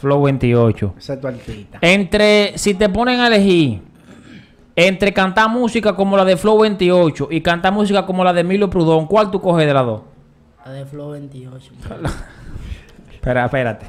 Flow 28. Entre, si te ponen a elegir, entre cantar música como la de Flow 28 y cantar música como la de Milo Prudón, ¿cuál tú coges de las dos? La de Flow 28. Espera, espérate.